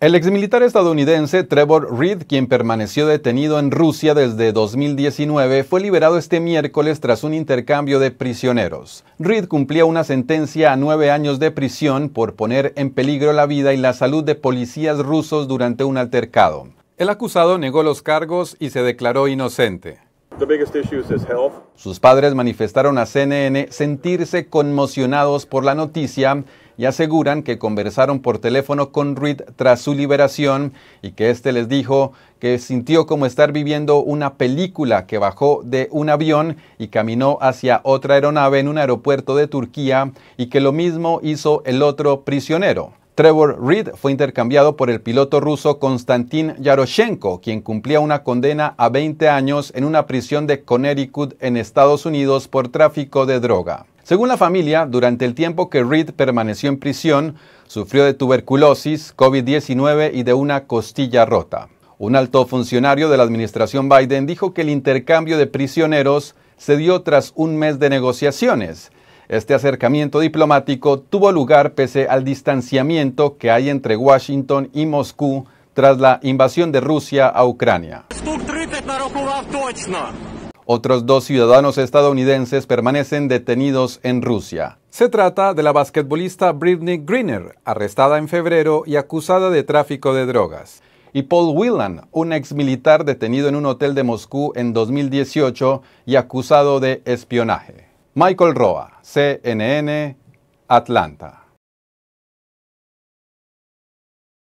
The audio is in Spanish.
El exmilitar estadounidense Trevor Reed, quien permaneció detenido en Rusia desde 2019, fue liberado este miércoles tras un intercambio de prisioneros. Reed cumplía una sentencia a nueve años de prisión por poner en peligro la vida y la salud de policías rusos durante un altercado. El acusado negó los cargos y se declaró inocente. Sus padres manifestaron a CNN sentirse conmocionados por la noticia y aseguran que conversaron por teléfono con Reed tras su liberación y que éste les dijo que sintió como estar viviendo una película que bajó de un avión y caminó hacia otra aeronave en un aeropuerto de Turquía y que lo mismo hizo el otro prisionero. Trevor Reed fue intercambiado por el piloto ruso Konstantin Yaroshenko, quien cumplía una condena a 20 años en una prisión de Connecticut en Estados Unidos por tráfico de droga. Según la familia, durante el tiempo que Reed permaneció en prisión, sufrió de tuberculosis, COVID-19 y de una costilla rota. Un alto funcionario de la administración Biden dijo que el intercambio de prisioneros se dio tras un mes de negociaciones este acercamiento diplomático tuvo lugar pese al distanciamiento que hay entre Washington y Moscú tras la invasión de Rusia a Ucrania. Otros dos ciudadanos estadounidenses permanecen detenidos en Rusia. Se trata de la basquetbolista Britney Greener, arrestada en febrero y acusada de tráfico de drogas. Y Paul Whelan, un ex militar detenido en un hotel de Moscú en 2018 y acusado de espionaje. Michael Roa, CNN, Atlanta.